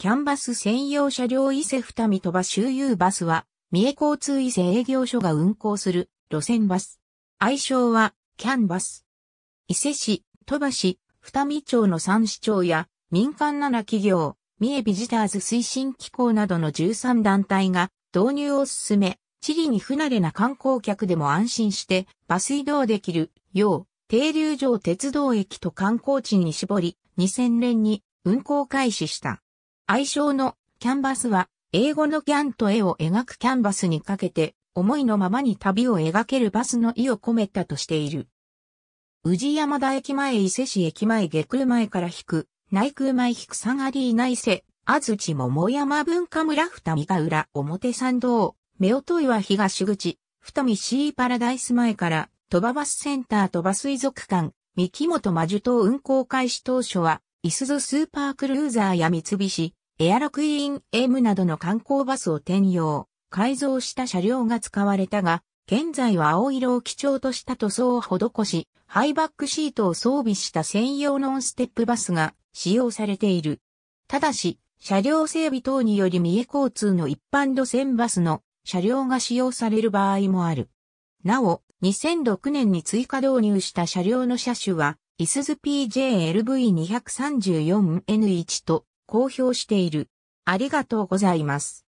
キャンバス専用車両伊勢二見鳥羽周遊バスは、三重交通伊勢営業所が運行する路線バス。愛称は、キャンバス。伊勢市、鳥羽市、二見町の三市町や、民間7企業、三重ビジターズ推進機構などの13団体が導入を進め、地理に不慣れな観光客でも安心してバス移動できるよう、停留場鉄道駅と観光地に絞り、2000年に運行開始した。愛称のキャンバスは、英語のキャンと絵を描くキャンバスにかけて、思いのままに旅を描けるバスの意を込めたとしている。宇治山田駅前伊勢市駅前下空前から引く、内空前引くサガリー内瀬、安土桃山文化村二見ヶ浦表参道、目を問いは東口、二見シーパラダイス前から、鳥羽バスセンター鳥羽水族館、三木本魔術島運行開始当初は、伊す津スーパークルーザーや三菱、エアロクイーン M などの観光バスを転用、改造した車両が使われたが、現在は青色を基調とした塗装を施し、ハイバックシートを装備した専用ノンステップバスが使用されている。ただし、車両整備等により三重交通の一般路線バスの車両が使用される場合もある。なお、2006年に追加導入した車両の車種は、イスズ PJLV234N1 と公表している。ありがとうございます。